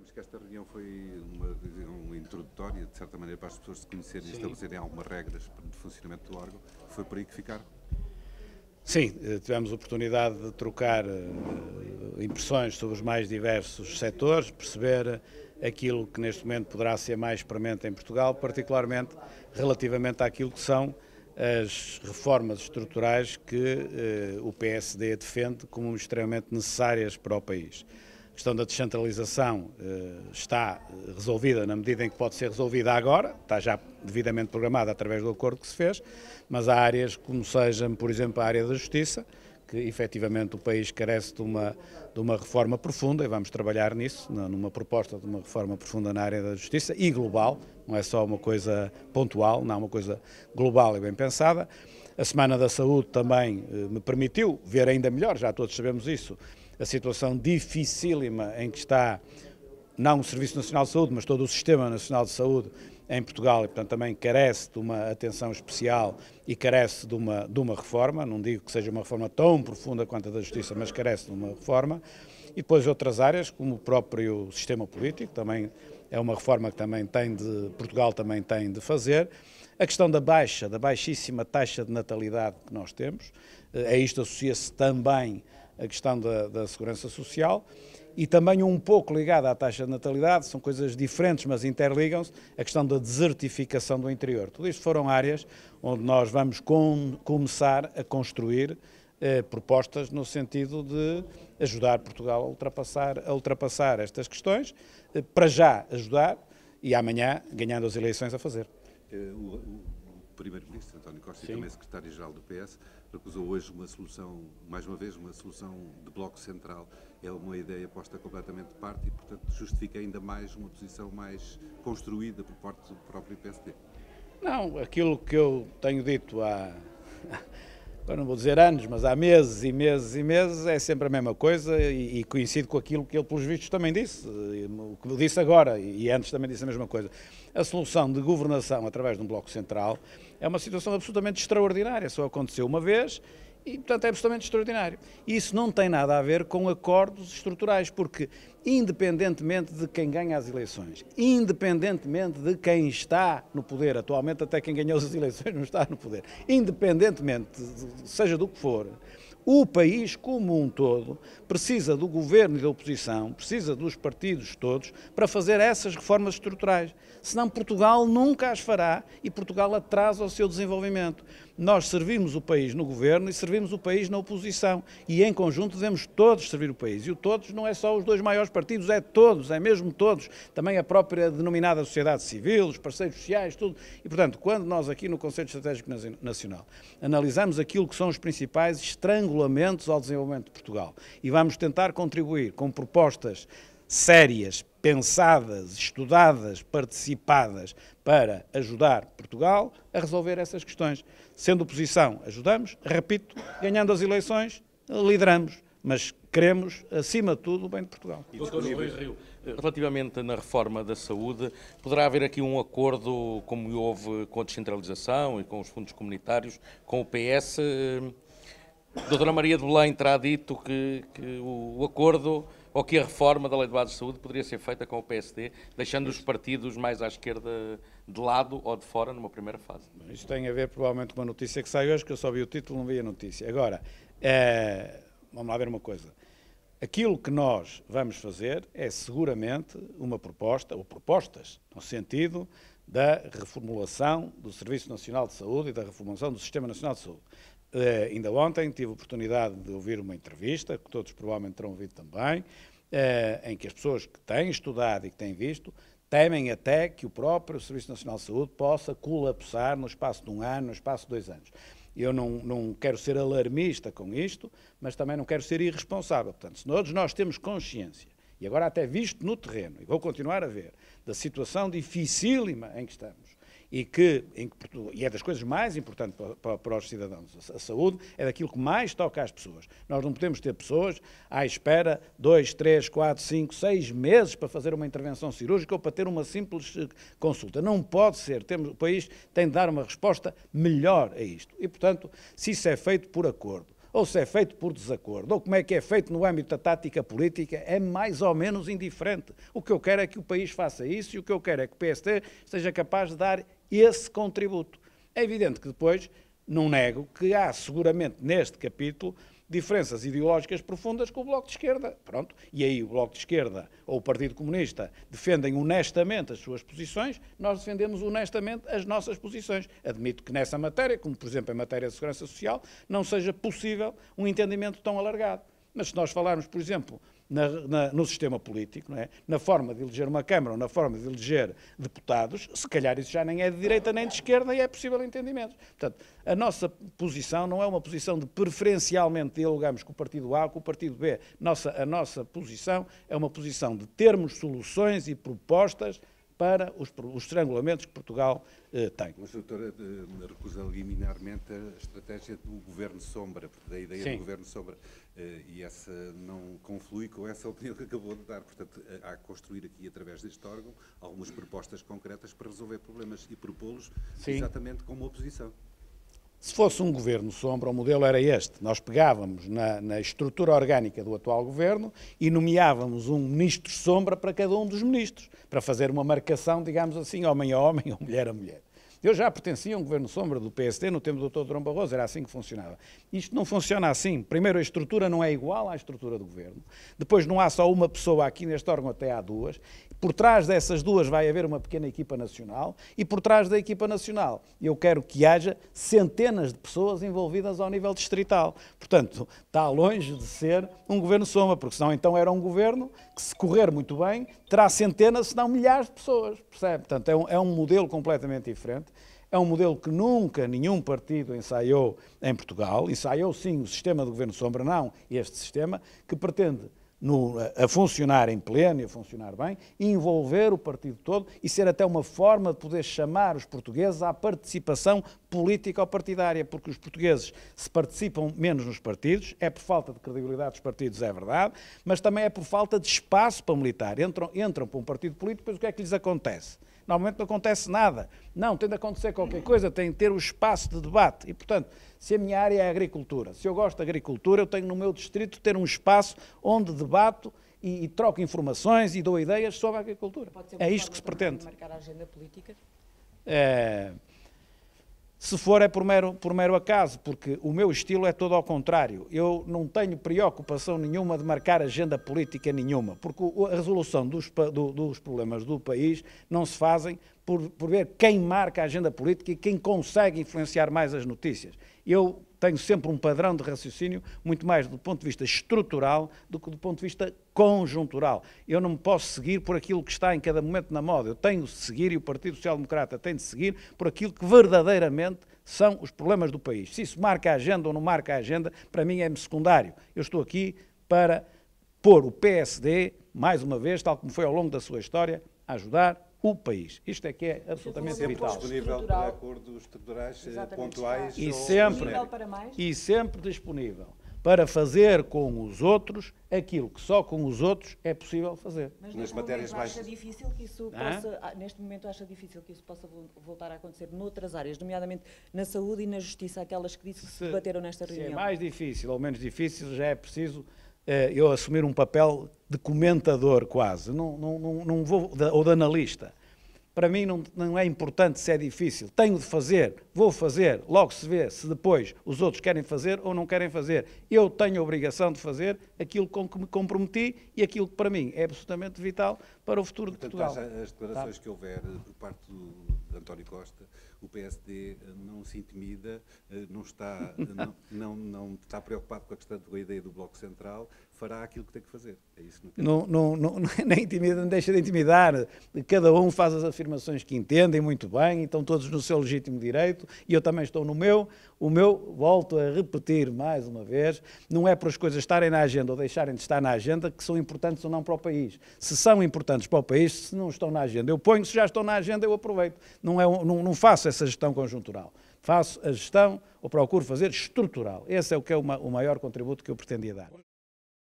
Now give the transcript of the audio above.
Sabemos que esta reunião foi uma, uma introdutória, de certa maneira, para as pessoas se conhecerem Sim. e estabelecerem algumas regras de funcionamento do órgão. Foi por aí que ficaram? Sim, eh, tivemos oportunidade de trocar eh, impressões sobre os mais diversos setores, perceber aquilo que neste momento poderá ser mais premente em Portugal, particularmente relativamente àquilo que são as reformas estruturais que eh, o PSD defende como extremamente necessárias para o país. A questão da descentralização eh, está eh, resolvida na medida em que pode ser resolvida agora, está já devidamente programada através do acordo que se fez, mas há áreas como sejam, por exemplo, a área da justiça, que efetivamente o país carece de uma, de uma reforma profunda e vamos trabalhar nisso, numa proposta de uma reforma profunda na área da justiça e global, não é só uma coisa pontual, não é uma coisa global e bem pensada. A Semana da Saúde também eh, me permitiu ver ainda melhor, já todos sabemos isso, a situação dificílima em que está não o Serviço Nacional de Saúde, mas todo o Sistema Nacional de Saúde em Portugal e, portanto, também carece de uma atenção especial e carece de uma, de uma reforma. Não digo que seja uma reforma tão profunda quanto a da Justiça, mas carece de uma reforma. E depois outras áreas, como o próprio sistema político, também é uma reforma que também tem de, Portugal também tem de fazer. A questão da baixa, da baixíssima taxa de natalidade que nós temos, eh, a isto associa-se também a questão da, da segurança social e também um pouco ligada à taxa de natalidade, são coisas diferentes, mas interligam-se, a questão da desertificação do interior. Tudo isto foram áreas onde nós vamos com, começar a construir eh, propostas no sentido de ajudar Portugal a ultrapassar, a ultrapassar estas questões, eh, para já ajudar e amanhã, ganhando as eleições, a fazer. Eh, Primeiro-Ministro, António Costa, Sim. e também Secretário-Geral do PS, recusou hoje uma solução, mais uma vez, uma solução de bloco central. É uma ideia posta completamente de parte e, portanto, justifica ainda mais uma posição mais construída por parte do próprio PSD. Não, aquilo que eu tenho dito há, agora não vou dizer anos, mas há meses e meses e meses, é sempre a mesma coisa e, e coincido com aquilo que ele, pelos vistos, também disse, o que disse agora e antes também disse a mesma coisa. A solução de governação através de um Bloco Central é uma situação absolutamente extraordinária, só aconteceu uma vez e, portanto, é absolutamente extraordinário. Isso não tem nada a ver com acordos estruturais, porque, independentemente de quem ganha as eleições, independentemente de quem está no poder, atualmente até quem ganhou as eleições não está no poder, independentemente, seja do que for, o país, como um todo, precisa do governo e da oposição, precisa dos partidos todos para fazer essas reformas estruturais. Senão, Portugal nunca as fará e Portugal atrasa o seu desenvolvimento nós servimos o país no governo e servimos o país na oposição. E em conjunto devemos todos servir o país. E o todos não é só os dois maiores partidos, é todos, é mesmo todos. Também a própria denominada sociedade civil, os parceiros sociais, tudo. E, portanto, quando nós aqui no Conselho Estratégico Nacional analisamos aquilo que são os principais estrangulamentos ao desenvolvimento de Portugal e vamos tentar contribuir com propostas sérias, pensadas, estudadas, participadas para ajudar Portugal a resolver essas questões. Sendo oposição, ajudamos, repito, ganhando as eleições, lideramos, mas queremos, acima de tudo, o bem de Portugal. relativamente na reforma da saúde, poderá haver aqui um acordo, como houve com a descentralização e com os fundos comunitários, com o PS? Doutora Maria de Belém terá dito que, que o acordo ou que a reforma da Lei de Base de Saúde poderia ser feita com o PSD, deixando os partidos mais à esquerda de lado ou de fora numa primeira fase? Isto tem a ver provavelmente com uma notícia que sai hoje, que eu só vi o título, não vi a notícia. Agora, é, vamos lá ver uma coisa. Aquilo que nós vamos fazer é seguramente uma proposta, ou propostas, no sentido da reformulação do Serviço Nacional de Saúde e da reformulação do Sistema Nacional de Saúde. Uh, ainda ontem tive a oportunidade de ouvir uma entrevista, que todos provavelmente terão ouvido também, uh, em que as pessoas que têm estudado e que têm visto temem até que o próprio Serviço Nacional de Saúde possa colapsar no espaço de um ano, no espaço de dois anos. Eu não, não quero ser alarmista com isto, mas também não quero ser irresponsável. Portanto, se todos nós temos consciência, e agora até visto no terreno, e vou continuar a ver, da situação dificílima em que estamos, e que, em, e é das coisas mais importantes para, para, para, os cidadãos. A saúde é daquilo que mais toca às pessoas. Nós não podemos ter pessoas à espera dois, três, quatro, cinco, seis meses para fazer uma intervenção cirúrgica ou para ter uma simples eh, consulta. Não pode ser. Temos, o país tem de dar uma resposta melhor a isto. E, portanto, se isso é feito por acordo, ou se é feito por desacordo, ou como é que é feito no âmbito da tática política, é mais ou menos indiferente. O que eu quero é que o país faça isso e o que eu quero é que o PST seja capaz de dar esse contributo. É evidente que depois não nego que há seguramente neste capítulo diferenças ideológicas profundas com o Bloco de Esquerda. Pronto, e aí o Bloco de Esquerda ou o Partido Comunista defendem honestamente as suas posições, nós defendemos honestamente as nossas posições. Admito que nessa matéria, como por exemplo em matéria de segurança social, não seja possível um entendimento tão alargado. Mas se nós falarmos, por exemplo, na, na, no sistema político, não é? na forma de eleger uma Câmara ou na forma de eleger deputados, se calhar isso já nem é de direita nem de esquerda e é possível entendimento. Portanto, a nossa posição não é uma posição de preferencialmente dialogarmos com o Partido A ou com o Partido B. Nossa, a nossa posição é uma posição de termos soluções e propostas para os, os estrangulamentos que Portugal eh, tem. Mas, doutora, recusa liminarmente a estratégia do governo sombra, da ideia Sim. do governo sombra, eh, e essa não conflui com essa opinião que acabou de dar. Portanto, eh, há que construir aqui, através deste órgão, algumas propostas concretas para resolver problemas e propô-los exatamente como oposição. Se fosse um governo sombra, o modelo era este. Nós pegávamos na, na, estrutura orgânica do atual governo e nomeávamos um ministro sombra para cada um dos ministros, para fazer uma marcação, digamos assim, homem a homem ou mulher a mulher. Eu já pertencia a um governo sombra do PSD no tempo do Dr. Durão Barroso, era assim que funcionava. Isto não funciona assim. Primeiro, a estrutura não é igual à estrutura do governo. Depois, não há só uma pessoa aqui neste órgão, até há duas. Por trás dessas duas vai haver uma pequena equipa nacional e por trás da equipa nacional eu quero que haja centenas de pessoas envolvidas ao nível distrital. Portanto, está longe de ser um governo soma, porque senão então era um governo que, se correr muito bem, terá centenas, se não milhares de pessoas. Percebe? Portanto, é um, é um modelo completamente diferente é um modelo que nunca nenhum partido ensaiou em Portugal. Ensaiou sim o sistema de governo sombra, não este sistema, que pretende no, a funcionar em pleno e a funcionar bem, envolver o partido todo e ser até uma forma de poder chamar os portugueses à participação política ou partidária, porque os portugueses se participam menos nos partidos, é por falta de credibilidade dos partidos, é verdade, mas também é por falta de espaço para militar. Entram, entram para um partido político, depois o que é que lhes acontece? Normalmente não acontece nada. Não, tem de acontecer qualquer coisa, tem de ter o espaço de debate. E, portanto, se a minha área é a agricultura, se eu gosto de agricultura, eu tenho no meu distrito ter um espaço onde debato e, e troco informações e dou ideias sobre a agricultura. É isto que se pretende. Marcar a agenda política? É... Se for é por mero, por mero acaso, porque o meu estilo é todo ao contrário. Eu não tenho preocupação nenhuma de marcar agenda política nenhuma, porque a resolução dos, do, dos problemas do país não se fazem por, por ver quem marca a agenda política e quem consegue influenciar mais as notícias. Eu tenho sempre um padrão de raciocínio muito mais do ponto de vista estrutural do que do ponto de vista conjuntural. Eu não me posso seguir por aquilo que está em cada momento na moda. Eu tenho de seguir, e o Partido Social Democrata tem de seguir, por aquilo que verdadeiramente são os problemas do país. Se isso marca a agenda ou não marca a agenda, para mim é-me secundário. Eu estou aqui para pôr o PSD, mais uma vez, tal como foi ao longo da sua história, a ajudar o país. Isto é que é absolutamente sempre vital. disponível para acordos estruturais eh, Exatamente. pontuais e sempre, e sempre disponível para fazer com os outros aquilo que só com os outros é possível fazer. Mas matérias mais acha difícil que isso possa, ah, neste momento acha difícil que isso possa voltar a acontecer noutras áreas, nomeadamente na saúde e na justiça, aquelas que disse que se debateram nesta reunião. Se é mais difícil ou menos difícil, já é preciso é, eu assumir um papel de comentador quase, não, não, não, vou, ou de analista. Para mim não, não é importante se é difícil. Tenho de fazer, vou fazer, logo se vê se depois os outros querem fazer ou não querem fazer. Eu tenho a obrigação de fazer aquilo com que me comprometi e aquilo que para mim é absolutamente vital para o futuro Portanto, de Portugal. As declarações tá? que houver por parte do António Costa o PSD eh, não se intimida, eh, não está, eh, não, não, não está preocupado com a questão da ideia do Bloco Central, fará aquilo que tem que fazer. É isso que não, não, não, é, nem intimida, não deixa de intimidar. Cada um faz as afirmações que entendem muito bem, estão todos no seu legítimo direito e eu também estou no meu. O meu, volto a repetir mais uma vez, não é por as coisas estarem na agenda ou deixarem de estar na agenda que são importantes ou não para o país. Se são importantes para o país, se não estão na agenda, eu ponho, se já estão na agenda, eu aproveito. Não, é, não, não faço essa gestão conjuntural faço a gestão, ou procuro fazer, estrutural. Esse é o que é o maior contributo que eu pretendia dar.